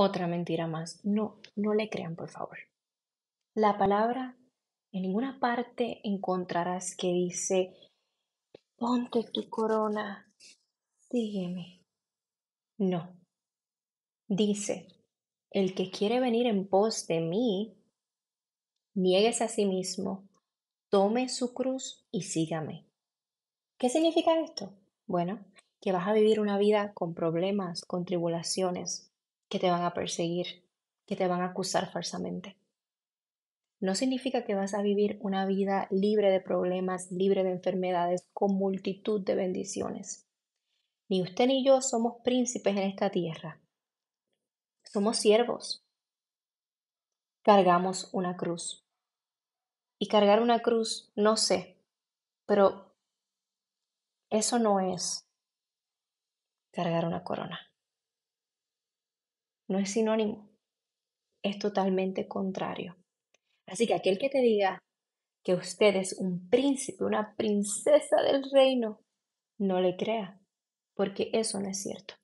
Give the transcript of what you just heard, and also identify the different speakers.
Speaker 1: Otra mentira más. No, no le crean, por favor. La palabra, en ninguna parte encontrarás que dice, ponte tu corona, sígueme. No. Dice, el que quiere venir en pos de mí, niegues a sí mismo, tome su cruz y sígame. ¿Qué significa esto? Bueno, que vas a vivir una vida con problemas, con tribulaciones, que te van a perseguir, que te van a acusar falsamente. No significa que vas a vivir una vida libre de problemas, libre de enfermedades, con multitud de bendiciones. Ni usted ni yo somos príncipes en esta tierra. Somos siervos. Cargamos una cruz. Y cargar una cruz, no sé, pero eso no es cargar una corona no es sinónimo, es totalmente contrario. Así que aquel que te diga que usted es un príncipe, una princesa del reino, no le crea, porque eso no es cierto.